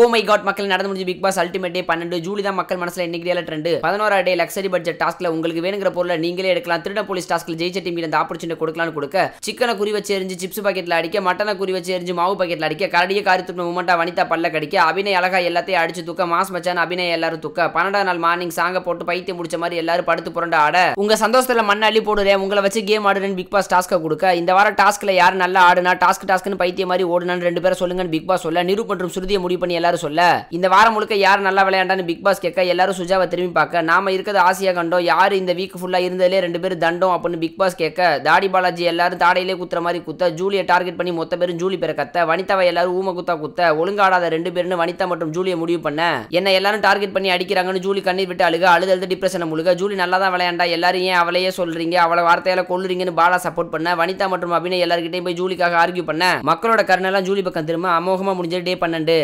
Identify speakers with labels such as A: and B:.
A: oh my God மக்கள் நடந்து முடிஞ்சு பிக் பாஸ் அல்டிமேட் டே பன்னெண்டு ஜூலி தான் மக்கள் மனசில் இன்னைக்கு ட்ரெண்டு பதினோரா டே லக்ஸரி பட்ஜெட் டாஸ்க்ல உங்களுக்கு வேணுங்கிற பொருளை நீங்களே எடுக்கலாம் திருட போலீஸ் டாஸ்க்ல ஜெயிச்ச டீம் இந்த ஆப்பர்ச்சுனிட்டி கொடுக்கலாம்னு கொடுக்க சிக்கனை குறி வச்சு எரிஞ்சு சிப்ஸ் பாக்கெட்ல அடிக்க மட்டனை குறி வச்சு எரிஞ்சு மாவு பாக்கெட்ல அடிக்க கரடியை காரி துப்பின மூமெண்டா வனிதா பல்ல கடிக்க அபிநய அழகா எல்லாத்தையும் அடிச்சு தூக்க மாஸ் மச்சான் அபிநய எல்லாரும் தூக்க பன்னெண்டாம் நாள் மார்னிங் சாங்க போட்டு பைத்தியம் முடிச்ச மாதிரி எல்லாரும் படுத்து புரண்ட ஆட உங்க சந்தோஷத்துல மண்ணை அள்ளி போடுறே உங்களை வச்சு கேம் ஆடுறேன் பிக் பாஸ் டாஸ்க்கை கொடுக்க இந்த வாரம் டாஸ்க்ல யார் நல்லா ஆடுனா டாஸ்க் டாஸ்க்னு பைத்தியம் மாதிரி ஓடுனான்னு ரெண்டு பேரும் சொல்லுங்கன்னு பிக் பாஸ் சொல்ல நிரூப் மற்றும் சுருதியை முடிவு பண்ணி எல்லாரும் எல்லாரும் சொல்ல இந்த வாரம் முழுக்க யார் நல்லா விளையாண்டான்னு பிக் பாஸ் கேட்க எல்லாரும் சுஜாவை திரும்பி பார்க்க நாம இருக்கிறது ஆசியா கண்டோம் யார் இந்த வீக் ஃபுல்லா இருந்ததுலேயே ரெண்டு பேரும் தண்டோம் அப்படின்னு பிக் பாஸ் கேட்க தாடி பாலாஜி எல்லாரும் தாடையிலே குத்துற மாதிரி குத்த ஜூலியை டார்கெட் பண்ணி மொத்த பேரும் ஜூலி பேரை கத்த வனிதாவை எல்லாரும் ஊம குத்தா குத்த ஒழுங்காடாத ரெண்டு பேருன்னு வனிதா மற்றும் ஜூலியை முடிவு பண்ண என்ன எல்லாரும் டார்கெட் பண்ணி அடிக்கிறாங்கன்னு ஜூலி கண்ணீர் விட்டு அழுக அழுது அழுது டிப்ரெஷனை முழுக ஜூலி நல்லா தான் விளையாண்டா எல்லாரும் ஏன் அவளையே சொல்றீங்க அவளை வார்த்தையால கொள்ளுறீங்கன்னு பாலா சப்போர்ட் பண்ண வனிதா மற்றும் அபினய் எல்லாருக்கிட்டையும் போய் ஜூலிக்காக ஆர்கியூ பண்ண மக்களோட கருணெல்லாம் ஜூலி பக்கம் திரும்ப அமோகமா முடிஞ்ச டே பன்னெண்டு